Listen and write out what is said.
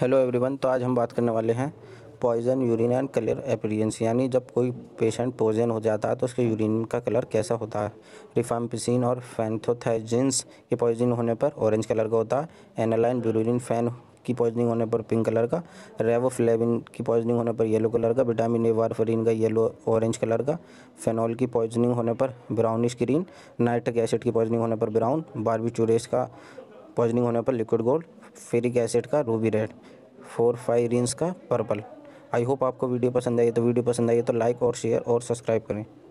hello everyone तो आज हम बात करने वाले हैं poison urine and colour appearance यानी जब कोई पेशेंट पॉइजन हो जाता है तो उसके यूरिन का कलर कैसा होता है रिफाम्पिसिन और फैंथोथाइजिन्स के पॉइजन होने पर ऑरेंज कलर का होता है एनालाइन ब्यूरिन फैन की पॉइजनिंग होने पर पिंक कलर का रेवोफ्लेविन की पॉइजनिंग होने पर येलो कलर का विटामिन ए वारफरीन का येलो ऑरेंज कलर का फेनॉल की पॉइजनिंग होने पर ब्राउनिश ग्रीन नाइट्रिक एसिड की पॉइजनिंग होने पर ब्राउन बारबी का पॉइजनिंग होने पर लिक्विड गोल्ड फेरिक एसिड का रूबी रेड फोर फाइव रिंस का पर्पल आई होप आपको वीडियो पसंद आई तो वीडियो पसंद आई तो लाइक और शेयर और सब्सक्राइब करें